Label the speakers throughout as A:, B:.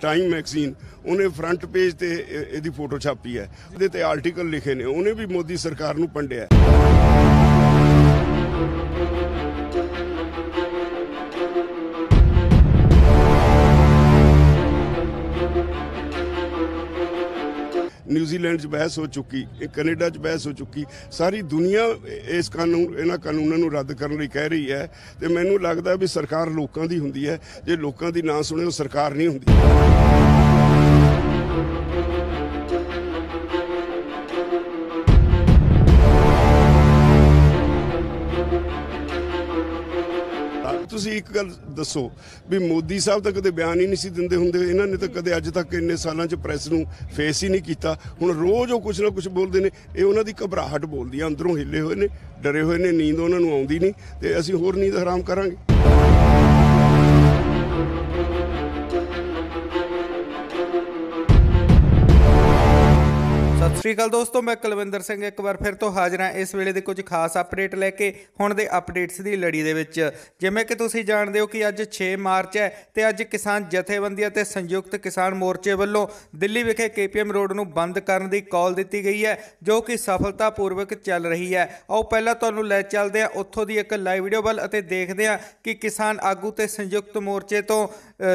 A: time magazine ਉਹਨੇ front page ਤੇ ਇਹਦੀ ਫੋਟੋ ਛਾਪੀ ਹੈ ਉਹਦੇ ਤੇ ਆਰਟੀਕਲ ਲਿਖੇ ਨੇ ਉਹਨੇ ਵੀ ਮੋਦੀ ਸਰਕਾਰ ਨੂੰ ਪੰਡਿਆ ਨਿਊਜ਼ੀਲੈਂਡ 'ਚ ਬਹਿਸ ਹੋ ਚੁੱਕੀ ਇਹ ਕੈਨੇਡਾ 'ਚ ਬਹਿਸ ਹੋ ਚੁੱਕੀ ਸਾਰੀ ਦੁਨੀਆ ਇਸ ਕਾਨੂੰਨ ਇਹਨਾਂ ਕਾਨੂੰਨਾਂ ਨੂੰ ਰੱਦ ਕਰਨ ਲਈ ਕਹਿ ਰਹੀ ਹੈ ਤੇ ਮੈਨੂੰ ਲੱਗਦਾ ਵੀ ਸਰਕਾਰ ਲੋਕਾਂ ਦੀ ਹੁੰਦੀ ਹੈ ਜੇ ਲੋਕਾਂ ਦੀ ਨਾ ਸੁਣੇ ਉਹ ਸਰਕਾਰ ਨਹੀਂ ਹੁੰਦੀ ਤੁਸੀਂ ਇੱਕ ਗੱਲ ਦੱਸੋ ਵੀ ਮੋਦੀ ਸਾਹਿਬ ਤਾਂ ਕਦੇ ਬਿਆਨ ਹੀ ਨਹੀਂ ਸੀ ਦਿੰਦੇ ਹੁੰਦੇ ਇਹਨਾਂ ਨੇ ਤਾਂ ਕਦੇ ਅੱਜ ਤੱਕ ਇੰਨੇ ਸਾਲਾਂ 'ਚ ਪ੍ਰੈਸ ਨੂੰ ਫੇਸ ਹੀ ਨਹੀਂ ਕੀਤਾ ਹੁਣ ਰੋਜ਼ ਉਹ ਕੁਝ ਨਾ ਕੁਝ ਬੋਲਦੇ ਨੇ ਇਹ ਉਹਨਾਂ ਦੀ ਘਬਰਾਹਟ ਬੋਲਦੀ ਆ ਅੰਦਰੋਂ ਹਿੱਲੇ ਹੋਏ ਨੇ ਡਰੇ ਹੋਏ ਨੇ ਨੀਂਦ ਉਹਨਾਂ ਨੂੰ ਆਉਂਦੀ ਨਹੀਂ ਤੇ ਅਸੀਂ ਹੋਰ ਨੀਂਦ ਹਰਾਮ ਕਰਾਂਗੇ
B: ਸਤਿ ਸ਼੍ਰੀ ਅਕਾਲ ਦੋਸਤੋ ਮੈਂ ਕੁਲਵਿੰਦਰ ਸਿੰਘ ਇੱਕ ਵਾਰ ਫਿਰ ਤੋਂ ਹਾਜ਼ਰ ਹਾਂ ਇਸ ਵੇਲੇ ਦੇ ਕੁਝ ਖਾਸ ਅਪਡੇਟ ਲੈ ਕੇ ਹੁਣ ਦੇ ਅਪਡੇਟਸ ਦੀ ਲੜੀ ਦੇ ਵਿੱਚ ਜਿਵੇਂ ਕਿ ਤੁਸੀਂ ਜਾਣਦੇ ਹੋ ਕਿ ਅੱਜ 6 ਮਾਰਚ ਹੈ ਤੇ ਅੱਜ ਕਿਸਾਨ ਜਥੇਬੰਦੀਆਂ ਤੇ ਸੰਯੁਕਤ ਕਿਸਾਨ ਮੋਰਚੇ ਵੱਲੋਂ ਦਿੱਲੀ ਵਿਖੇ ਕੇਪੀਐਮ ਰੋਡ ਨੂੰ ਬੰਦ ਕਰਨ ਦੀ ਕਾਲ ਦਿੱਤੀ ਗਈ ਹੈ ਜੋ ਕਿ ਸਫਲਤਾਪੂਰਵਕ ਚੱਲ ਰਹੀ ਹੈ ਆਓ ਪਹਿਲਾਂ ਤੁਹਾਨੂੰ ਲੈ ਚੱਲਦੇ ਹਾਂ ਉੱਥੋਂ ਦੀ ਇੱਕ ਲਾਈਵ ਵੀਡੀਓ ਵੱਲ ਅਤੇ ਦੇਖਦੇ ਹਾਂ ਕਿ ਕਿਸਾਨ ਆਗੂ ਤੇ ਸੰਯੁਕਤ ਮੋਰਚੇ ਤੋਂ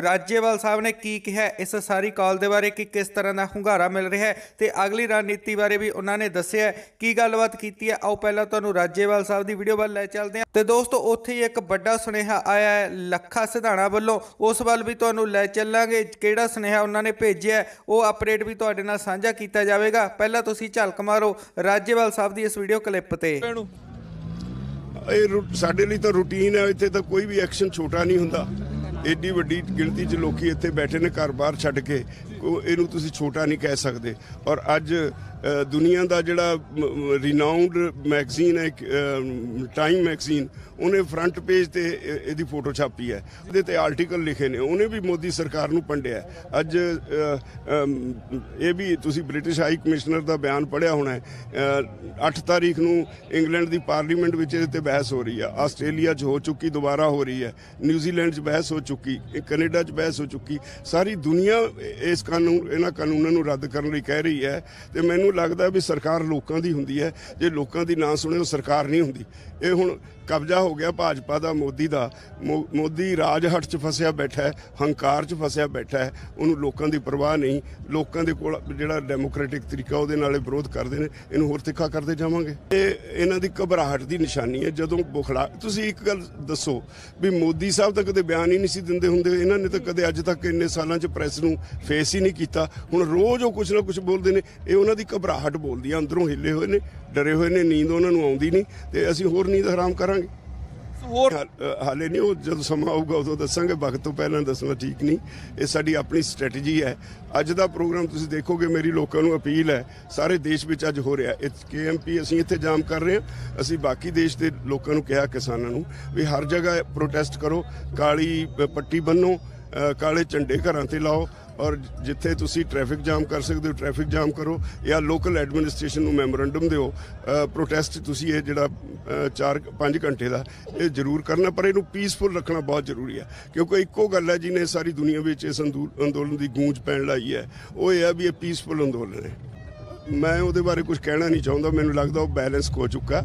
B: ਰਾਜੇਵਾਲ ਸਾਹਿਬ ਨੇ ਕੀ ਕਿਹਾ ਇਸ ਸਾਰੀ ਕਾਲ ਦੇ ਬਾਰੇ ਕਿ ਕਿਸ ਤਰ੍ਹਾਂ ਦਾ ਹੁੰਗਾਰਾ ਮਿਲ ਰਿਹਾ ਹੈ ਤੇ ਅਗਲੀ ਰਾਤ ਨੀਤੀ ਬਾਰੇ ਵੀ ਉਹਨਾਂ ਨੇ ਦੱਸਿਆ ਕੀ ਗੱਲਬਾਤ ਕੀਤੀ ਹੈ ਆਓ ਪਹਿਲਾਂ ਤੁਹਾਨੂੰ ਰਾਜੇਵਾਲ ਸਾਹਿਬ ਦੀ ਵੀਡੀਓ ਵੱਲ ਲੈ ਚੱਲਦੇ ਹਾਂ ਤੇ ਦੋਸਤੋ ਉੱਥੇ ਹੀ ਇੱਕ ਵੱਡਾ ਸੁਨੇਹਾ ਆਇਆ ਹੈ ਲੱਖਾ ਸਿਧਾਣਾ ਵੱਲੋਂ ਉਸ ਵੱਲ ਵੀ ਤੁਹਾਨੂੰ ਲੈ ਚੱਲਾਂਗੇ ਕਿਹੜਾ ਸੁਨੇਹਾ ਉਹਨਾਂ ਨੇ ਭੇਜਿਆ ਉਹ ਅਪਡੇਟ ਵੀ ਤੁਹਾਡੇ ਨਾਲ ਸਾਂਝਾ ਕੀਤਾ ਜਾਵੇਗਾ ਪਹਿਲਾਂ ਤੁਸੀਂ ਝਲਕ ਮਾਰੋ
A: ਰਾਜੇਵਾਲ ਸਾਹਿਬ ਦੀ ਇਸ ਵੀਡੀਓ ਕਲਿੱਪ ਤੇ ਇਹ ਸਾਡੇ ਲਈ ਤਾਂ ਰੁਟੀਨ ਹੈ ਇੱਥੇ ਤਾਂ ਕੋਈ ਵੀ ਐਕਸ਼ਨ ਛੋਟਾ ਨਹੀਂ ਹੁੰਦਾ ਏਡੀ ਵੱਡੀ ਗਿਣਤੀ 'ਚ ਲੋਕੀ ਇੱਥੇ ਬੈਠੇ ਨੇ ਘਰ-ਬਾਰ ਛੱਡ ਕੇ ਇਹਨੂੰ ਤੁਸੀਂ ਛੋਟਾ ਨਹੀਂ ਕਹਿ ਸਕਦੇ ਔਰ ਅੱਜ ਦੁਨੀਆ ਦਾ ਜਿਹੜਾ ਰੀਨਾਉਂਡ ਮੈਗਜ਼ੀਨ ਹੈ ਟਾਈਮ ਮੈਗਜ਼ੀਨ ਉਹਨੇ ਫਰੰਟ ਪੇਜ ਤੇ ਇਹਦੀ ਫੋਟੋ ਛਾਪੀ ਹੈ ਉਹਦੇ ਤੇ ਆਰਟੀਕਲ ਲਿਖੇ ਨੇ ਉਹਨੇ ਵੀ ਮੋਦੀ ਸਰਕਾਰ ਨੂੰ ਪੰਡਿਆ ਅੱਜ ਇਹ ਵੀ ਤੁਸੀਂ ਬ੍ਰਿਟਿਸ਼ ਹਾਈ ਕਮਿਸ਼ਨਰ ਦਾ ਬਿਆਨ ਪੜਿਆ ਹੋਣਾ ਹੈ 8 ਤਾਰੀਖ ਨੂੰ ਇੰਗਲੈਂਡ ਦੀ ਪਾਰਲੀਮੈਂਟ ਵਿੱਚ ਇਹਦੇ ਤੇ ਬਹਿਸ ਹੋ ਰਹੀ ਹੈ ਆਸਟ੍ਰੇਲੀਆ 'ਚ ਹੋ ਚੁੱਕੀ ਦੁਬਾਰਾ ਹੋ ਰਹੀ ਹੈ ਨਿਊਜ਼ੀਲੈਂਡ 'ਚ ਬਹਿਸ ਹੋ ਚੁੱਕੀ ਕੈਨੇਡਾ 'ਚ ਬਹਿਸ ਹੋ ਚੁੱਕੀ ਸਾਰੀ ਦੁਨੀਆ ਇਸ ਕਾਨੂੰਨ ਇਹਨਾਂ ਕਾਨੂੰਨਾਂ ਨੂੰ ਰੱਦ ਕਰਨ ਲਈ ਕਹਿ ਰਹੀ ਹੈ ਤੇ ਮੈਨੂੰ ਮੈਨੂੰ ਲੱਗਦਾ ਵੀ ਸਰਕਾਰ ਲੋਕਾਂ ਦੀ ਹੁੰਦੀ ਹੈ ਜੇ ਲੋਕਾਂ ਦੀ ਨਾ ਸੁਣੇ ਉਹ ਸਰਕਾਰ ਨਹੀਂ ਹੁੰਦੀ ਇਹ ਹੁਣ ਕਬਜ਼ਾ ਹੋ ਗਿਆ ਭਾਜਪਾ ਦਾ ਮੋਦੀ ਦਾ ਮੋਦੀ ਰਾਜ ਹੱਟ 'ਚ ਫਸਿਆ ਬੈਠਾ ਹੈ ਹੰਕਾਰ 'ਚ ਫਸਿਆ ਬੈਠਾ ਹੈ ਉਹਨੂੰ ਲੋਕਾਂ ਦੀ ਪਰਵਾਹ ਨਹੀਂ ਲੋਕਾਂ ਦੇ ਕੋਲ ਜਿਹੜਾ ਡੈਮੋਕ੍ਰੈਟਿਕ ਤਰੀਕਾ ਉਹਦੇ ਨਾਲੇ ਵਿਰੋਧ ਕਰਦੇ ਨੇ ਇਹਨੂੰ ਹੋਰ ਤਿੱਖਾ ਕਰਦੇ ਜਾਵਾਂਗੇ ਇਹ ਇਹਨਾਂ ਦੀ ਘਬਰਾਹਟ ਦੀ ਨਿਸ਼ਾਨੀ ਹੈ ਜਦੋਂ ਬੁਖਲਾ ਤੁਸੀਂ ਇੱਕ ਗੱਲ ਦੱਸੋ ਵੀ ਮੋਦੀ ਸਾਹਿਬ ਤਾਂ ਕਦੇ ਬਿਆਨ ਹੀ ਨਹੀਂ ਸੀ ਦਿੰਦੇ ਹੁੰਦੇ ਇਹਨਾਂ ਨੇ ਤਾਂ ਕਦੇ ਅੱਜ ਤੱਕ ਇੰਨੇ ਸਾਲਾਂ 'ਚ ਪ੍ਰੈਸ ਨੂੰ ਫੇਸ ਹੀ ਨਹੀਂ ਕੀਤਾ ਹੁਣ ਰੋਜ਼ ਉਹ ਕੁਝ ਨਾ ਕੁਝ ਬੋਲਦੇ ਨੇ ਇਹ ਉਹਨਾਂ ਦੀ ਘਬਰਾਹਟ ਬੋਲਦੀ ਆ ਅੰਦਰੋਂ ਹਿੱਲੇ ਹੋਏ ਨੇ ਡਰੇ ਹੋਏ ਨੇ ਨੀਂਦ ਉਹਨਾਂ ਨੂੰ ਆਉਂਦੀ ਨਹੀਂ ਤੇ ਅਸੀਂ ਹੋਰ ਨੀਂਦ ਹਰਾਮ ਕਰਾਂਗੇ ਹੋਰ ਹਾਲੇ ਨਹੀਂ ਉਹ ਜਦ ਸਮਾਂ ਆਊਗਾ ਉਦੋਂ ਦੱਸਾਂਗੇ ਵਕਤ ਤੋਂ ਪਹਿਲਾਂ ਦੱਸਣਾ ਠੀਕ ਨਹੀਂ ਇਹ ਸਾਡੀ ਆਪਣੀ ਸਟ੍ਰੈਟਜੀ ਹੈ ਅੱਜ ਦਾ ਪ੍ਰੋਗਰਾਮ ਤੁਸੀਂ ਦੇਖੋਗੇ ਮੇਰੀ ਲੋਕਾਂ ਨੂੰ ਅਪੀਲ ਹੈ ਸਾਰੇ ਦੇਸ਼ ਵਿੱਚ ਅੱਜ ਹੋ ਰਿਹਾ ਇਹ ਕੇਐਮਪੀ ਅਸੀਂ ਇੱਥੇ ਜਾਮ ਕਰ ਰਹੇ ਹਾਂ ਅਸੀਂ ਬਾਕੀ ਦੇਸ਼ ਦੇ ਲੋਕਾਂ ਨੂੰ ਕਿਹਾ ਕਿਸਾਨਾਂ ਨੂੰ ਵੀ ਹਰ ਜਗ੍ਹਾ ਪ੍ਰੋਟੈਸਟ ਕਰੋ ਕਾਲੀ ਪੱਟੀ ਬੰਨੋ ਕਾਲੇ ਝੰਡੇ ਘਰਾਂ ਤੇ ਲਾਓ ਔਰ ਜਿੱਥੇ ਤੁਸੀਂ ਟ੍ਰੈਫਿਕ ਜਾਮ ਕਰ ਸਕਦੇ ਹੋ ਟ੍ਰੈਫਿਕ ਜਾਮ ਕਰੋ ਜਾਂ ਲੋਕਲ ਐਡਮਿਨਿਸਟ੍ਰੇਸ਼ਨ ਨੂੰ ਮੈਮੋਰੈਂਡਮ ਦਿਓ ਪ੍ਰੋਟੈਸਟ ਤੁਸੀਂ ਇਹ ਜਿਹੜਾ 4-5 ਘੰਟੇ ਦਾ ਇਹ ਜ਼ਰੂਰ ਕਰਨਾ ਪਰ ਇਹਨੂੰ ਪੀਸਫੁਲ ਰੱਖਣਾ ਬਹੁਤ ਜ਼ਰੂਰੀ ਹੈ ਕਿਉਂਕਿ ਇੱਕੋ ਗੱਲ ਹੈ ਜਿਹਨੇ ਸਾਰੀ ਦੁਨੀਆ ਵਿੱਚ ਇਸ ਅੰਦੋਲਨ ਦੀ ਗੂੰਜ ਪੈਣ ਲਈ ਹੈ ਉਹ ਇਹ ਹੈ ਵੀ ਇਹ ਪੀਸਫੁਲ ਅੰਦੋਲਨ ਹੈ ਮੈਂ ਉਹਦੇ ਬਾਰੇ ਕੁਝ ਕਹਿਣਾ ਨਹੀਂ ਚਾਹੁੰਦਾ ਮੈਨੂੰ ਲੱਗਦਾ ਉਹ ਬੈਲੈਂਸ ਹੋ ਚੁੱਕਾ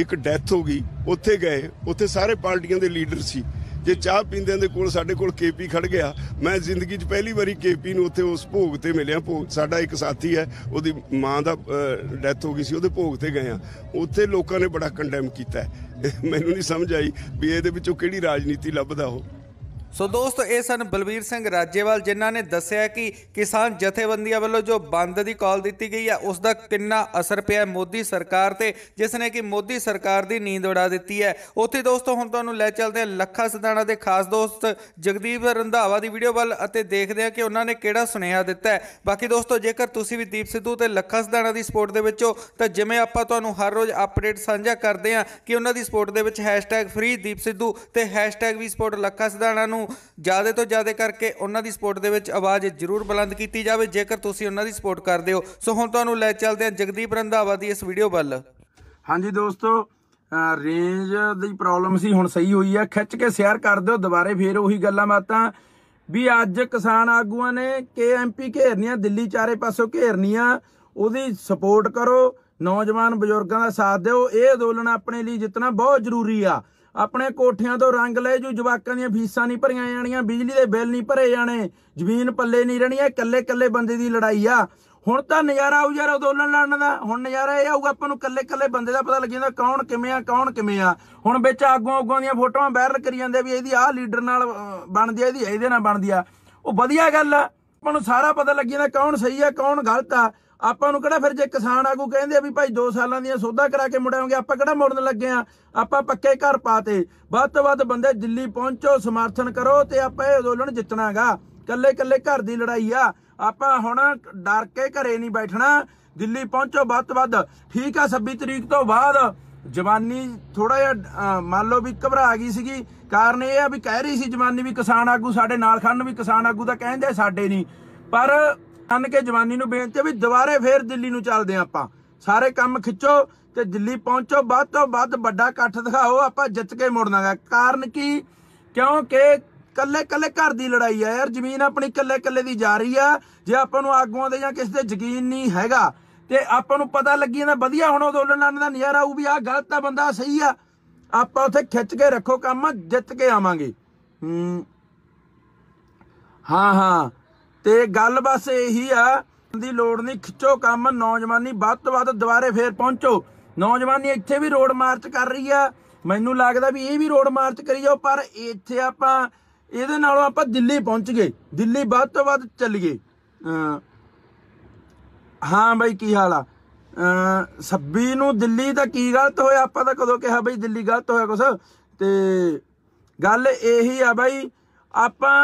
A: ਇੱਕ ਡੈਥ ਹੋ ਗਈ ਉੱਥੇ ਗਏ ਉੱਥੇ ਸਾਰੇ ਪਾਰਟੀਆਂ ਦੇ ਲੀਡਰ ਸੀ ਜੇ ਚਾਹ ਪੀਂਦਿਆਂ ਦੇ ਕੋਲ ਸਾਡੇ ਕੋਲ ਕੇਪੀ ਖੜ ਗਿਆ ਮੈਂ ਜ਼ਿੰਦਗੀ 'ਚ ਪਹਿਲੀ ਵਾਰੀ ਕੇਪੀ ਨੂੰ ਉੱਥੇ ਉਸ ਭੋਗ ਤੇ ਮਿਲਿਆ ਭੋਗ ਸਾਡਾ ਇੱਕ ਸਾਥੀ ਹੈ ਉਹਦੀ ਮਾਂ ਦਾ ਡੈਥ ਹੋ ਗਈ ਸੀ ਉਹਦੇ ਭੋਗ ਤੇ ਗਏ ਆ ਉੱਥੇ ਲੋਕਾਂ ਨੇ ਬੜਾ ਕੰਡੈਮ ਕੀਤਾ ਮੈਨੂੰ ਨਹੀਂ ਸਮਝ ਆਈ ਵੀ ਇਹਦੇ ਵਿੱਚੋਂ ਕਿਹੜੀ ਰਾਜਨੀਤੀ ਲੱਭਦਾ ਉਹ ਸੋ ਦੋਸਤੋ ਇਹ ਸਨ ਬਲਬੀਰ ਸਿੰਘ ਰਾਜੇਵਾਲ ਜਿਨ੍ਹਾਂ ਨੇ
B: ਦੱਸਿਆ ਕਿ ਕਿਸਾਨ ਜਥੇਬੰਦੀਆਂ ਵੱਲੋਂ ਜੋ ਬੰਦ ਦੀ ਕਾਲ ਦਿੱਤੀ ਗਈ ਹੈ ਉਸ ਦਾ ਕਿੰਨਾ ਅਸਰ ਪਿਆ ਮੋਦੀ ਸਰਕਾਰ ਤੇ ਜਿਸ ਨੇ ਕਿ ਮੋਦੀ ਸਰਕਾਰ ਦੀ ਨੀਂਦ ਉਡਾ ਦਿੱਤੀ ਹੈ ਉੱਥੇ ਦੋਸਤੋ ਹੁਣ ਤੁਹਾਨੂੰ ਲੈ ਚੱਲਦੇ ਹਾਂ ਲੱਖਾ ਸਦਾਣਾ ਦੇ ਖਾਸ ਦੋਸਤ ਜਗਦੀਪ ਰੰਧਾਵਾ ਦੀ ਵੀਡੀਓ ਵੱਲ ਅਤੇ ਦੇਖਦੇ ਹਾਂ ਕਿ ਉਹਨਾਂ ਨੇ ਕਿਹੜਾ ਸੁਨੇਹਾ ਦਿੱਤਾ ਹੈ ਬਾਕੀ ਦੋਸਤੋ ਜੇਕਰ ਤੁਸੀਂ ਵੀ ਦੀਪ ਸਿੱਧੂ ਤੇ ਲੱਖਾ ਸਦਾਣਾ ਦੀ ਸਪੋਰਟ ਦੇ ਵਿੱਚ ਹੋ ਤਾਂ ਜਿਵੇਂ ਆਪਾਂ ਤੁਹਾਨੂੰ ਹਰ ਰੋਜ਼ ਅਪਡੇਟ ਸਾਂਝਾ ਕਰਦੇ ਹਾਂ ਕਿ ਉਹਨਾਂ ਦੀ ਸਪੋਰਟ ਦੇ ਵਿੱਚ #freedeepsidhu ਤੇ #ਵੀ ਨੂੰ ਨੂੰ ਜਿਆਦਾ ਤੋਂ ਜਿਆਦਾ ਕਰਕੇ ਉਹਨਾਂ ਦੀ ਸਪੋਰਟ ਦੇ ਵਿੱਚ ਆਵਾਜ਼ ਜ਼ਰੂਰ ਬੁਲੰਦ ਕੀਤੀ ਜਾਵੇ ਜੇਕਰ ਤੁਸੀਂ ਉਹਨਾਂ ਦੀ ਸਪੋਰਟ ਕਰਦੇ ਹੋ ਸੋ ਹੁਣ ਤੁਹਾਨੂੰ ਲੈ ਚੱਲਦੇ ਹਾਂ ਜਗਦੀਪ ਰੰਧਾਵਾ
C: ਦੀ ਇਸ ਵੀਡੀਓ ਵੱਲ ਹਾਂਜੀ ਦੋਸਤੋ ਰੇਂਜ ਦੀ ਪ੍ਰੋਬਲਮ ਸੀ ਹੁਣ ਸਹੀ ਹੋਈ ਆ ਖਿੱਚ ਕੇ ਸ਼ੇਅਰ ਕਰ ਦਿਓ ਦੁਬਾਰੇ ਫੇਰ ਉਹੀ ਗੱਲਾਂ ਬਾਤਾਂ ਵੀ ਅੱਜ ਕਿਸਾਨ ਆਗੂਆਂ ਨੇ ਕੇਐਮਪੀ ਘੇਰਨੀਆਂ ਦਿੱਲੀ ਚਾਰੇ ਪਾਸੋਂ ਘੇਰਨੀਆਂ ਉਹਦੀ ਸਪੋਰਟ ਕਰੋ ਨੌਜਵਾਨ ਬਜ਼ੁਰਗਾਂ ਦਾ ਸਾਥ ਦਿਓ ਇਹ ਅੰਦੋਲਨ ਆਪਣੇ ਲਈ ਜਿੱਤਣਾ ਬਹੁਤ ਜ਼ਰੂਰੀ ਆ ਆਪਣੇ ਕੋਠਿਆਂ ਤੋਂ ਰੰਗ ਲੈ ਜੂ ਜਵਾਕਾਂ ਦੀਆਂ ਫੀਸਾਂ ਨਹੀਂ ਭਰੀਆਂ ਜਾਣੀਆਂ ਬਿਜਲੀ ਦੇ ਬਿੱਲ ਨਹੀਂ ਭਰੇ ਜਾਣੇ ਜ਼ਮੀਨ ਪੱਲੇ ਨਹੀਂ ਰਹਿਣੀ ਇਹ ਕੱਲੇ ਕੱਲੇ ਬੰਦੇ ਦੀ ਲੜਾਈ ਆ ਹੁਣ ਤਾਂ ਨਜ਼ਾਰਾ ਆਉ ਯਾਰ ਅੰਦੋਲਨ ਲੜਨ ਦਾ ਹੁਣ ਨਜ਼ਾਰਾ ਇਹ ਆਊਗਾ ਆਪਾਂ ਨੂੰ ਕੱਲੇ ਕੱਲੇ ਬੰਦੇ ਦਾ ਪਤਾ ਲੱਗ ਜਾਂਦਾ ਕੌਣ ਕਿਵੇਂ ਆ ਕੌਣ ਕਿਵੇਂ ਆ ਹੁਣ ਵਿੱਚ ਆਗੋਂ ਆਗੋਂ ਦੀਆਂ ਫੋਟੋਆਂ ਵਾਇਰਲ ਕਰੀ ਜਾਂਦੇ ਵੀ ਇਹਦੀ ਆਹ ਲੀਡਰ ਨਾਲ ਬਣਦੀ ਆ ਇਹਦੀ ਇਹਦੇ ਨਾਲ ਬਣਦੀ ਆ ਉਹ ਵਧੀਆ ਗੱਲ ਆ ਆਪਾਂ ਨੂੰ ਸਾਰਾ ਪਤਾ ਲੱਗ ਜਾਂਦਾ ਕੌਣ ਸਹੀ ਆ ਕੌਣ ਗਲਤ ਆ ਆਪਾਂ ਨੂੰ ਕਿਹੜਾ ਫਿਰ ਜੇ ਕਿਸਾਨ ਆਗੂ ਕਹਿੰਦੇ ਆ ਵੀ ਭਾਈ 2 ਸਾਲਾਂ ਦੀਆਂ ਸੋਧਾ ਕਰਾ ਕੇ ਮੁੜਾਂਗੇ ਆਪਾਂ ਕਿਹੜਾ ਮੁੜਨ ਲੱਗੇ ਆ ਆਪਾਂ ਪੱਕੇ ਘਰ ਪਾਤੇ ਵੱਧ ਤੋਂ ਵੱਧ ਬੰਦੇ ਦਿੱਲੀ ਪਹੁੰਚੋ ਸਮਰਥਨ ਕਰੋ ਤੇ ਆਪਾਂ ਇਹ ਅੰਦੋਲਨ ਜਿੱਤਣਾਗਾ ਕੱਲੇ ਕੱਲੇ ਘਰ ਦੀ ਲੜਾਈ ਆ ਆਪਾਂ ਹੁਣ ਡਰ ਕੇ ਘਰੇ ਨਹੀਂ ਬੈਠਣਾ ਦਿੱਲੀ ਪਹੁੰਚੋ ਵੱਧ ਤੋਂ ਵੱਧ ਠੀਕ ਆ 26 ਤਰੀਕ ਤੋਂ ਬਾਅਦ ਜਵਾਨੀ ਥੋੜਾ ਜਿਹਾ ਮੰਨ ਲਓ ਵੀ ਘਬਰਾ ਗਈ ਸੀਗੀ ਕਾਰਨ ਇਹ ਆ ਵੀ ਕਹਿ ਰਹੀ ਸੀ ਜਵਾਨੀ ਵੀ ਕਿਸਾਨ ਆਗੂ ਸਾਡੇ ਨਾਲ ਖੜਨ ਵੀ ਕਿਸਾਨ ਆਗੂ ਤਾਂ ਕਹਿੰਦੇ ਸਾਡੇ ਨਹੀਂ ਪਰ ਮੰਨ ਕੇ ਜਵਾਨੀ ਨੂੰ ਬੇਨਤੀ ਵੀ ਦੁਬਾਰੇ ਫੇਰ ਦਿੱਲੀ ਨੂੰ ਚੱਲਦੇ ਆ ਆਪਾਂ ਸਾਰੇ ਕੰਮ ਖਿੱਚੋ ਤੇ ਦਿੱਲੀ ਪਹੁੰਚੋ ਵੱਧ ਤੋਂ ਵੱਧ ਵੱਡਾ ਇਕੱਠ ਦਿਖਾਓ ਆਪਾਂ ਜਿੱਤ ਕੇ ਮੁੜਨਾਗਾ ਕਾਰਨ ਕੀ ਕਿਉਂਕਿ ਕੱਲੇ ਕੱਲੇ ਘਰ ਦੀ ਲੜਾਈ ਆ ਯਾਰ ਜ਼ਮੀਨ ਆਪਣੀ ਕੱਲੇ ਕੱਲੇ ਦੀ ਜਾ ਰਹੀ ਆ ਜੇ ਆਪਾਂ ਨੂੰ ਆਗੂਆਂ ਦੇ ਜਾਂ ਕਿਸੇ ਤੇ ਯਕੀਨ ਨਹੀਂ ਹੈਗਾ ਤੇ ਆਪਾਂ ਨੂੰ ਪਤਾ ਲੱਗੀ ਜਾਂਦਾ ਵਧੀਆ ਹੁਣ ਅੰਦੋਲਨ ਦਾ ਨਜ਼ਾਰਾ ਆਊ ਵੀ ਆ ਗਲਤ ਆ ਬੰਦਾ ਸਹੀ ਆ ਆਪਾਂ ਉਥੇ ਖਿੱਚ ਕੇ ਰੱਖੋ ਕੰਮ ਜਿੱਤ ਕੇ ਆਵਾਂਗੇ ਹਾਂ ਹਾਂ ਤੇ ਗੱਲ ਬਸ ਇਹੀ ਆ ਦੀ ਲੋੜ ਨਹੀਂ ਖਿੱਚੋ ਕੰਮ ਨੌਜਵਾਨੀ ਵੱਧ ਤੋਂ ਵੱਧ ਦੁਬਾਰੇ ਫੇਰ ਪਹੁੰਚੋ ਨੌਜਵਾਨੀ ਇੱਥੇ ਵੀ ਰੋਡ ਮਾਰਚ ਕਰ ਰਹੀ ਆ ਮੈਨੂੰ ਲੱਗਦਾ ਵੀ ਇਹ ਵੀ ਰੋਡ ਮਾਰਚ ਕਰੀ ਜਾਓ ਪਰ ਇੱਥੇ ਆਪਾਂ ਇਹਦੇ ਨਾਲੋਂ ਆਪਾਂ ਦਿੱਲੀ ਪਹੁੰਚ ਗਏ ਦਿੱਲੀ ਵੱਧ ਤੋਂ ਵੱਧ ਚੱਲ ਗਏ ਹਾਂ ਬਾਈ ਕੀ ਹਾਲ ਆ 26 ਨੂੰ ਦਿੱਲੀ ਦਾ ਕੀ ਗਲਤ ਹੋਇਆ ਆਪਾਂ ਤਾਂ ਕਦੋਂ ਕਿਹਾ ਬਈ ਦਿੱਲੀ ਗਲਤ ਹੋਇਆ ਕੁਛ ਤੇ ਗੱਲ ਇਹੀ ਆ ਬਾਈ ਆਪਾਂ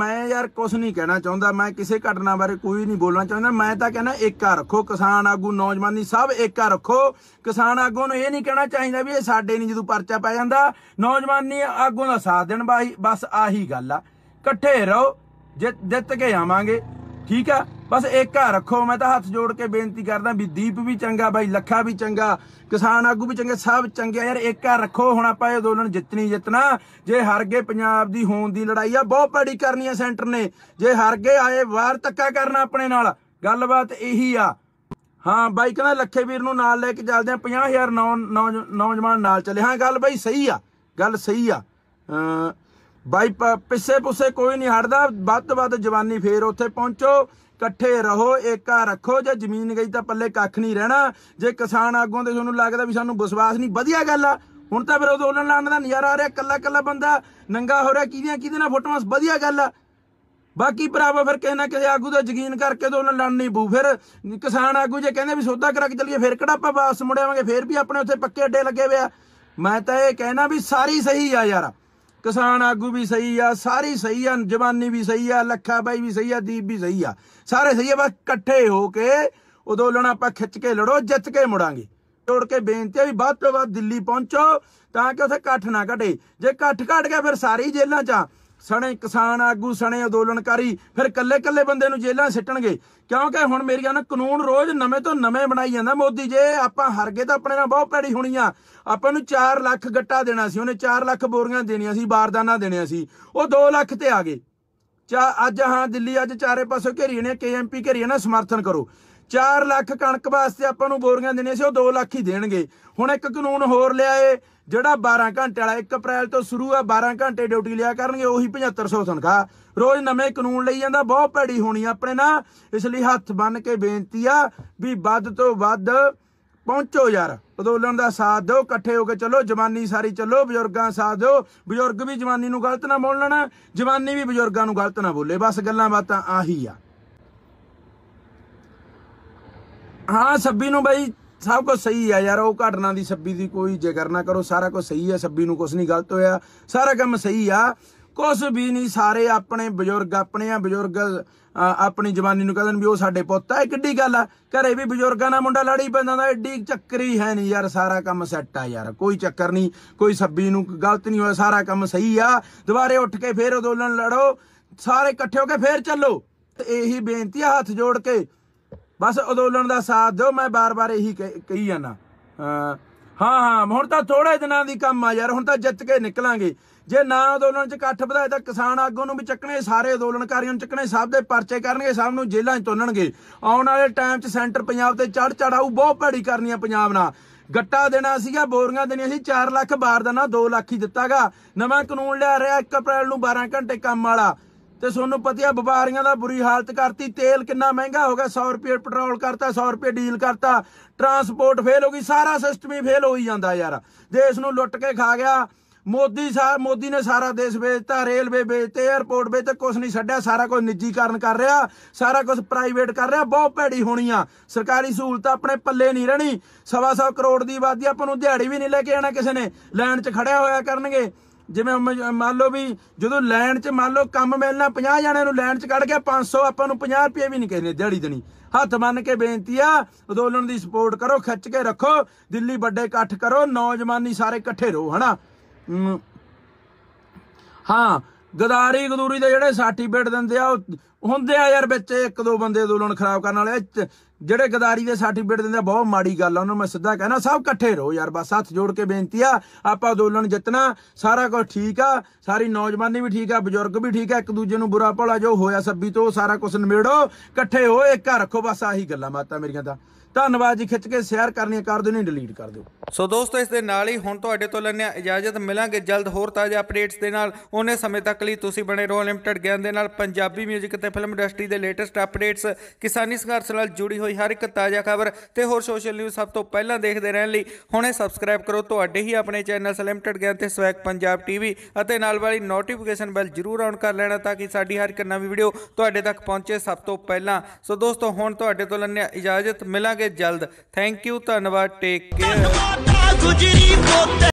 C: ਮੈਂ ਯਾਰ ਕੁਝ ਨਹੀਂ ਕਹਿਣਾ ਚਾਹੁੰਦਾ ਮੈਂ ਕਿਸੇ ਘਟਨਾ ਬਾਰੇ ਕੋਈ ਨਹੀਂ ਬੋਲਣਾ ਚਾਹੁੰਦਾ ਮੈਂ ਤਾਂ ਕਹਿੰਦਾ ਏਕਾ ਰੱਖੋ ਕਿਸਾਨ ਆਗੂ ਨੌਜਵਾਨੀ ਸਭ ਏਕਾ ਰੱਖੋ ਕਿਸਾਨ ਆਗੂ ਨੂੰ ਇਹ ਨਹੀਂ ਕਹਿਣਾ ਚਾਹੀਦਾ ਵੀ ਇਹ ਸਾਡੇ ਨਹੀਂ ਜਦੋਂ ਪਰਚਾ ਪੈ ਜਾਂਦਾ ਨੌਜਵਾਨੀ ਆਗੂ ਦਾ ਸਾਥ ਦੇਣ ਬਾਈ ਬਸ ਆਹੀ ਗੱਲ ਆ ਇਕੱਠੇ ਰਹੋ ਜਿੱਤ ਕੇ ਆਵਾਂਗੇ ਠੀਕ ਆ ਬਸ ਘਰ ਰੱਖੋ ਮੈਂ ਤਾਂ ਹੱਥ ਜੋੜ ਕੇ ਬੇਨਤੀ ਕਰਦਾ ਵੀ ਦੀਪ ਵੀ ਚੰਗਾ ਬਾਈ ਲੱਖਾ ਵੀ ਚੰਗਾ ਕਿਸਾਨ ਆਗੂ ਵੀ ਚੰਗੇ ਸਭ ਚੰਗੇ ਯਾਰ ਇੱਕ ਘਰ ਰੱਖੋ ਹੁਣ ਆਪਾਂ ਇਹ ਦੋਲਨ ਜਿੱਤਣੀ ਜਿੱਤਣਾ ਜੇ ਹਾਰ ਗਏ ਪੰਜਾਬ ਦੀ ਹੋਣ ਦੀ ਲੜਾਈ ਆ ਬਹੁਤ ਪੜੀ ਕਰਨੀ ਆ ਸੈਂਟਰ ਨੇ ਜੇ ਹਾਰ ਗਏ ਆਏ ਵਾਰ ਤੱਕਾ ਕਰਨਾ ਆਪਣੇ ਨਾਲ ਗੱਲਬਾਤ ਇਹੀ ਆ ਹਾਂ ਬਾਈ ਕਹਿੰਦਾ ਲੱਖੇ ਵੀਰ ਨੂੰ ਨਾਲ ਲੈ ਕੇ ਚੱਲਦੇ ਆ 50000 ਨੌਜਵਾਨ ਨਾਲ ਚੱਲੇ ਹਾਂ ਗੱਲ ਬਾਈ ਸਹੀ ਆ ਗੱਲ ਸਹੀ ਆ ਬਾਈ ਪਿੱਛੇ ਪੁੱਛੇ ਕੋਈ ਨਹੀਂ ਹਟਦਾ ਵੱਧ ਤੋਂ ਵੱਧ ਜਵਾਨੀ ਫੇਰ ਉੱਥੇ ਪਹੁੰਚੋ ਇਕੱਠੇ ਰਹੋ ਏਕਾ ਰੱਖੋ ਜੇ ਜ਼ਮੀਨ ਗਈ ਤਾਂ ਪੱਲੇ ਕੱਖ ਨਹੀਂ ਰਹਿਣਾ ਜੇ ਕਿਸਾਨ ਆਗੂਆਂ ਤੇ ਤੁਹਾਨੂੰ ਲੱਗਦਾ ਵੀ ਸਾਨੂੰ ਵਿਸ਼ਵਾਸ ਨਹੀਂ ਵਧੀਆ ਗੱਲ ਆ ਹੁਣ ਤਾਂ ਫਿਰ ਅੰਦੋਲਨ ਨਾਲ ਦਾ ਨਜ਼ਾਰਾ ਆ ਰਿਹਾ ਕੱਲਾ ਕੱਲਾ ਬੰਦਾ ਨੰਗਾ ਹੋ ਰਿਹਾ ਕਿਹਦੀਆਂ ਕਿਹਦੇ ਨਾਲ ਫੋਟੋਆਂ ਵਧੀਆ ਗੱਲ ਆ ਬਾਕੀ ਭਰਾਵਾ ਫਿਰ ਕਹਿਣਾ ਕਿ ਆਗੂ ਦਾ ਯਕੀਨ ਕਰਕੇ ਦੋਨਾਂ ਲੜਨੀ ਬੂ ਫਿਰ ਕਿਸਾਨ ਆਗੂ ਜੇ ਕਹਿੰਦੇ ਵੀ ਸੌਦਾ ਕਰਾ ਕੇ ਚੱਲੀਏ ਫਿਰ ਕਿਹੜਾ ਆਪਾਂ ਵਾਪਸ ਮੁੜਿਆਵਾਂਗੇ ਫਿਰ ਵੀ ਆਪਣੇ ਉੱਥੇ ਪੱਕੇ ਅੱਡੇ ਲੱਗੇ ਹੋਇਆ ਮੈਂ ਤਾਂ ਇਹ ਕਹਿਣਾ ਵੀ ਸਾਰੀ ਸਹੀ ਆ ਯਾਰ ਕਿਸਾਨ ਆਗੂ ਵੀ ਸਹੀ ਆ ਸਾਰੀ ਸਹੀ ਆ ਜਵਾਨੀ ਵੀ ਸਹੀ ਆ ਲੱਖਾ ਬਾਈ ਵੀ ਸਹੀ ਆ ਦੀਪ ਵੀ ਸਹੀ ਆ ਸਾਰੇ ਸਹੀ ਆ ਬਸ ਇਕੱਠੇ ਹੋ ਕੇ ਉਦੋਲਣ ਆਪਾਂ ਖਿੱਚ ਕੇ ਲੜੋ ਜਿੱਤ ਕੇ ਮੁੜਾਂਗੇ ਜੋੜ ਕੇ ਬੇਨਤੀ ਆ ਵੀ ਵੱਧ ਤੋਂ ਵੱਧ ਦਿੱਲੀ ਪਹੁੰਚੋ ਤਾਂ ਕਿ ਉਥੇ ਇਕੱਠ ਨਾ ਘਟੇ ਜੇ ਇਕੱਠ ਘਟ ਗਿਆ ਫਿਰ ਸਾਰੀ ਜੇਲ੍ਹਾਂ 'ਚ ਸਣੇ ਕਿਸਾਨ ਆਗੂ ਸਣੇ ਅੰਦੋਲਨਕਾਰੀ ਫਿਰ ਕੱਲੇ-ਕੱਲੇ ਬੰਦੇ ਨੂੰ ਜੇਲ੍ਹਾਂ ਸਿੱਟਣਗੇ ਕਿਉਂਕਿ ਹੁਣ ਮੇਰੀਆਂ ਨਾ ਕਾਨੂੰਨ ਰੋਜ਼ ਨਵੇਂ ਤੋਂ ਨਵੇਂ ਬਣਾਈ ਜਾਂਦਾ ਮੋਦੀ ਜੇ ਆਪਾਂ ਹਰ ਗਏ ਤਾਂ ਆਪਣੇ ਨਾਲ ਬਹੁਤ ਪੈੜੀ ਹੋਣੀ ਆ ਆਪਾਂ ਨੂੰ 4 ਲੱਖ ਗੱਟਾ ਦੇਣਾ ਸੀ ਉਹਨੇ 4 ਲੱਖ ਬੋਰੀਆਂ ਦੇਣੀਆਂ ਸੀ ਬਾਰਦਾਨਾ ਦੇਣਿਆ ਸੀ ਉਹ 2 ਲੱਖ ਤੇ ਆ ਗਏ ਚਾ ਅੱਜ ਹਾਂ ਦਿੱਲੀ ਅੱਜ ਚਾਰੇ ਪਾਸੇ ਘੇਰੀ ਨੇ ਕੇਐਮਪੀ ਘੇਰੀ ਨੇ ਸਮਰਥਨ ਕਰੋ 4 ਲੱਖ ਕਣਕ ਵਾਸਤੇ ਆਪਾਂ ਨੂੰ ਬੋਰੀਆਂ ਦੇਣੀਆਂ ਸੀ ਉਹ 2 ਲੱਖ ਹੀ ਦੇਣਗੇ ਹੁਣ ਇੱਕ ਕਾਨੂੰਨ ਹੋਰ ਲਿਆਏ ਜਿਹੜਾ 12 ਘੰਟੇ ਵਾਲਾ 1 ਅਪ੍ਰੈਲ ਤੋਂ ਸ਼ੁਰੂ ਆ 12 ਘੰਟੇ ਡਿਊਟੀ ਲਿਆ ਕਰਨਗੇ ਉਹੀ 7500 ਤਨਖਾਹ ਰੋਜ਼ ਨਵੇਂ ਕਾਨੂੰਨ ਲਈ ਜਾਂਦਾ ਬਹੁਤ ਭੈੜੀ ਹੋਣੀ ਆਪਣੇ ਨਾਲ ਇਸ ਲਈ ਹੱਥ ਬੰਨ ਕੇ ਬੇਨਤੀ ਆ ਵੀ ਵੱਧ ਤੋਂ ਵੱਧ ਪਹੁੰਚੋ ਯਾਰ ਅਦੋਲਨ ਦਾ ਸਾਥ ਦਿਓ ਇਕੱਠੇ ਹੋ ਕੇ ਚੱਲੋ ਜਵਾਨੀ ਸਾਰੀ ਚੱਲੋ ਬਜ਼ੁਰਗਾਂ ਸਾਥ ਦਿਓ ਬਜ਼ੁਰਗ ਵੀ ਜਵਾਨੀ ਨੂੰ ਗਲਤ ਨਾ ਬੋਲਣ ਜਵਾਨੀ ਵੀ ਬਜ਼ੁਰਗਾਂ ਨੂੰ ਗਲਤ ਨਾ ਬੋਲੇ ਬਸ ਗੱਲਾਂ ਬਾਤਾਂ ਆਹੀ ਆ ਹਾਂ ਸੱਬੀ ਨੂੰ ਬਾਈ ਸਭ ਕੁਝ ਸਹੀ ਆ ਯਾਰ ਉਹ ਘਟਨਾ ਦੀ ਸੱਬੀ ਦੀ ਕੋਈ ਜ਼ਿਕਰ ਨਾ ਕਰੋ ਸਾਰਾ ਕੁਝ ਸਹੀ ਆ ਸੱਬੀ ਨੂੰ ਕੁਝ ਨਹੀਂ ਗਲਤ ਹੋਇਆ ਸਾਰਾ ਕੰਮ ਸਹੀ ਆ ਕੁਝ ਵੀ ਨਹੀਂ ਸਾਰੇ ਆਪਣੇ ਬਜ਼ੁਰਗ ਆਪਣੇ ਆ ਬਜ਼ੁਰਗ ਆਪਣੀ ਜਵਾਨੀ ਨੂੰ ਕਹਿੰਦੇ ਵੀ ਉਹ ਸਾਡੇ ਪੁੱਤ ਆ ਕਿੱਡੀ ਗੱਲ ਆ ਘਰੇ ਵੀ ਬਜ਼ੁਰਗਾਂ ਨਾਲ ਮੁੰਡਾ ਲੜੀ ਪੈਂਦਾ ਦਾ ਐਡੀ ਚੱਕਰੀ ਹੈ ਨਹੀਂ ਯਾਰ ਸਾਰਾ ਕੰਮ ਸੈੱਟ ਆ ਯਾਰ ਕੋਈ ਚੱਕਰ ਨਹੀਂ ਕੋਈ ਸੱਬੀ ਨੂੰ ਗਲਤ ਨਹੀਂ ਹੋਇਆ ਸਾਰਾ ਕੰਮ ਸਹੀ ਆ ਦੁਬਾਰੇ ਉੱਠ ਕੇ ਫੇਰ ਅਦੋਲਨ ਲੜੋ ਸਾਰੇ ਇਕੱਠੇ ਹੋ ਕੇ ਫੇਰ ਚੱਲੋ ਇਹੀ ਬੇਨਤੀ ਆ ਹੱਥ ਜੋੜ ਕੇ ਬਸ ਅਦੋਲਨ ਦਾ ਸਾਥ ਦਿਓ ਮੈਂ ਬਾਰ-ਬਾਰ ਇਹੀ ਕਹੀ ਜਾਂਦਾ ਹਾਂ ਹਾਂ ਹੁਣ ਤਾਂ ਥੋੜੇ ਦਿਨਾਂ ਦੀ ਕੰਮ ਆ ਯਾਰ ਹੁਣ ਤਾਂ ਜਿੱਤ ਕੇ ਨਿਕਲਾਂਗੇ ਜੇ ਨਾ ਅਦੋਲਨ 'ਚ ਇਕੱਠ ਵਧਾਏ ਤਾਂ ਕਿਸਾਨ ਆਗੂ ਨੂੰ ਵੀ ਚੱਕਣੇ ਸਾਰੇ ਅਦੋਲਨਕਾਰੀਆਂ ਨੂੰ ਚੱਕਣੇ ਸਭ ਦੇ ਪਰਚੇ ਕਰਨਗੇ ਸਭ ਨੂੰ ਜੇਲ੍ਹਾਂ 'ਚ ਤੋਲਣਗੇ ਆਉਣ ਵਾਲੇ ਟਾਈਮ 'ਚ ਸੈਂਟਰ ਪੰਜਾਬ ਤੇ ਚੜ ਚੜਾਊ ਬਹੁਤ ਭੜੀ ਕਰਨੀ ਆ ਪੰਜਾਬ ਨਾਲ ਗੱਟਾ ਦੇਣਾ ਸੀਗਾ ਬੋਰੀਆਂ ਦੇਣੀਆਂ ਸੀ 4 ਲੱਖ ਬਾਰ ਦਾ ਨਾ 2 ਲੱਖ ਹੀ ਦਿੱਤਾਗਾ ਨਵਾਂ ਕਾਨੂੰਨ ਲਿਆ ਰਿਹਾ 1 ਅਪ੍ਰੈਲ ਨੂੰ 12 ਘੰਟੇ ਕੰਮ ਵਾਲਾ ਤੇ ਤੁਹਾਨੂੰ ਪਤਾ ਹੈ ਵਪਾਰੀਆਂ ਦਾ ਬੁਰੀ ਹਾਲਤ ਕਰਤੀ ਤੇਲ ਕਿੰਨਾ ਮਹਿੰਗਾ ਹੋ ਗਿਆ 100 ਰੁਪਏ ਪੈਟਰੋਲ ਕਰਤਾ 100 ਰੁਪਏ ਡੀਲ ਕਰਤਾ ਟਰਾਂਸਪੋਰਟ ਫੇਲ ਹੋ ਗਈ ਸਾਰਾ ਸਿਸਟਮ ਹੀ ਫੇਲ ਹੋਈ ਜਾਂਦਾ ਯਾਰ ਦੇਸ਼ ਨੂੰ ਲੁੱਟ ਕੇ ਖਾ ਗਿਆ ਮੋਦੀ ਸਾਹਿਬ ਮੋਦੀ ਨੇ ਸਾਰਾ ਦੇਸ਼ ਵੇਚਤਾ ਰੇਲਵੇ ਵੇਚਤੇ 에ਅਰਪੋਰਟ ਵੇਚਤੇ ਕੁਝ ਨਹੀਂ ਛੱਡਿਆ ਸਾਰਾ ਕੁਝ ਨਿੱਜੀਕਰਨ ਕਰ ਰਿਹਾ ਸਾਰਾ ਕੁਝ ਪ੍ਰਾਈਵੇਟ ਕਰ ਰਿਹਾ ਬਹੁਤ ਭੈੜੀ ਹੋਣੀ ਆ ਸਰਕਾਰੀ ਸਹੂਲਤਾਂ ਆਪਣੇ ਪੱਲੇ ਨਹੀਂ ਰਹਿਣੀ ਸਵਾ ਸਵਾ ਕਰੋੜ ਦੀ ਆਬਾਦੀ ਆਪਾਂ ਨੂੰ ਦਿਹਾੜੀ ਵੀ ਨਹੀਂ ਲੈ ਕੇ ਆਣਾ ਕਿਸੇ ਨੇ ਲਾਈਨ 'ਚ ਖੜਿਆ ਹੋਇਆ ਕਰਨਗੇ ਜਿਵੇਂ ਮੰਨ ਲਓ ਵੀ ਜਦੋਂ ਲਾਈਨ 'ਚ ਮੰਨ ਲਓ ਕੰਮ ਮਿਲਣਾ 50 ਜਣਿਆਂ ਨੂੰ ਲਾਈਨ 'ਚ ਕੱਢ ਕੇ 500 ਆਪਾਂ ਨੂੰ 50 ਰੁਪਏ ਵੀ ਨਹੀਂ ਕਹਿੰਦੇ ਦਿਹਾੜੀ ਦੇਣੀ ਹੱਥ ਮੰਨ ਕੇ ਬੇਨਤੀ ਆ ਅਦੋਲਨ ਦੀ ਸਪੋਰਟ ਕਰੋ ਖਿੱਚ ਕੇ ਰੱਖੋ ਦਿੱਲੀ ਵੱਡੇ ਇਕੱਠ ਕਰੋ ਨੌਜਵਾਨੀ ਸਾਰੇ ਇਕੱਠੇ ਰਹੋ ਹਨਾ ਹਾਂ ਗਦਾਰੀ ਗਦੂਰੀ ਦੇ ਜਿਹੜੇ ਸਰਟੀਫਿਕੇਟ ਦਿੰਦੇ ਆ ਹੁੰਦੇ ਆ ਯਾਰ ਵਿੱਚ ਇੱਕ ਦੋ ਬੰਦੇ ਅੰਦੋਲਨ ਖਰਾਬ ਕਰਨ ਵਾਲੇ ਜਿਹੜੇ ਗਦਾਰੀ ਦੇ ਸਰਟੀਫਿਕੇਟ ਦਿੰਦੇ ਆ ਬਹੁਤ ਮਾੜੀ ਗੱਲ ਆ ਉਹਨਾਂ ਮੈਂ ਸਿੱਧਾ ਕਹਿਣਾ ਸਭ ਇਕੱਠੇ ਰਹੋ ਯਾਰ ਬਸ ਹੱਥ ਜੋੜ ਕੇ ਬੇਨਤੀ ਆ ਆਪਾਂ ਅੰਦੋਲਨ ਜਿੱਤਣਾ ਸਾਰਾ ਕੁਝ ਠੀਕ ਆ ਸਾਰੀ ਨੌਜਵਾਨੀ ਵੀ ਠੀਕ ਆ ਬਜ਼ੁਰਗ ਵੀ ਠੀਕ ਆ ਇੱਕ ਦੂਜੇ ਨੂੰ ਬੁਰਾ ਭਲਾ ਜੋ ਹੋਇਆ ਸੱਬੀ ਤੋਂ ਸਾਰਾ ਕੁਝ ਨਿਬੇੜੋ ਇਕੱਠੇ ਹੋ ਏਕਾ ਰੱਖੋ ਬਸ ਆਹੀ ਗੱਲਾਂ ਮਾਤਾ ਮੇਰੀਆਂ ਤਾਂ ਧੰਨਵਾਦ ਜੀ ਖਿੱਚ ਕੇ ਸ਼ੇਅਰ ਕਰਨੀ ਕਰ ਦਿਓ ਨਹੀਂ ਡਿਲੀਟ ਕਰ ਦਿਓ
B: ਸੋ ਦੋਸਤੋ ਇਸ ਦੇ ਨਾਲ ਹੀ ਹੁਣ ਤੁਹਾਡੇ ਤੋਂ ਲੈਣੇ ਇਜਾਜ਼ਤ ਮਿਲਾਂਗੇ ਜਲਦ ਹੋਰ ਤਾਜ਼ਾ ਅਪਡੇਟਸ ਦੇ ਨਾਲ ਉਹਨੇ ਸਮੇਂ ਤੱਕ ਲਈ ਤੁਸੀਂ ਬਣੇ ਰਹੋ ਲਿਮਟਿਡ ਗਿਆਨ ਦੇ ਨਾਲ ਪੰਜਾਬੀ 뮤직 ਤੇ ਫਿਲਮ ਇੰਡਸਟਰੀ ਦੇ ਲੇਟੈਸਟ ਅਪਡੇਟਸ ਕਿਸਾਨੀ ਸੰਘਰਸ਼ ਨਾਲ ਜੁੜੀ ਹੋਈ ਹਰ ਇੱਕ ਤਾਜ਼ਾ ਖਬਰ ਤੇ ਹੋਰ ਸੋਸ਼ਲ ਨਿਊਜ਼ ਸਭ ਤੋਂ ਪਹਿਲਾਂ ਦੇਖਦੇ ਰਹਿਣ ਲਈ ਹੁਣੇ ਸਬਸਕ੍ਰਾਈਬ ਕਰੋ ਤੁਹਾਡੇ ਹੀ ਆਪਣੇ ਚੈਨਲ ਲਿਮਟਿਡ ਗਿਆਨ ਤੇ ਸਵੈਗ ਪੰਜਾਬ ਟੀਵੀ ਅਤੇ ਨਾਲ ਵਾਲੀ ਨੋਟੀਫਿਕੇਸ਼ਨ ਬੈਲ ਜ਼ਰੂਰ ਆਨ ਕਰ ਲੈਣਾ ਤਾਂ ਕਿ ਸਾਡੀ ਹਰ ਇੱਕ ਨਵੀਂ ਵੀਡੀਓ ਤੁਹਾਡੇ ਤੱਕ ਪਹੁੰਚੇ ਸਭ ਤੋਂ ਪਹਿਲਾਂ ਸੋ ਦੋਸਤੋ ਹੁਣ ਤੁਹਾਡੇ ਤੋਂ ਲੈਣੇ ਇਜਾਜ਼ਤ ਮਿਲਾਂਗੇ ਮਿਲਾਂਗੇ ਜਲਦ ਥੈਂਕ ਯੂ ਧੰਨਵਾਦ ਟੇਕ ਕੇਅਰ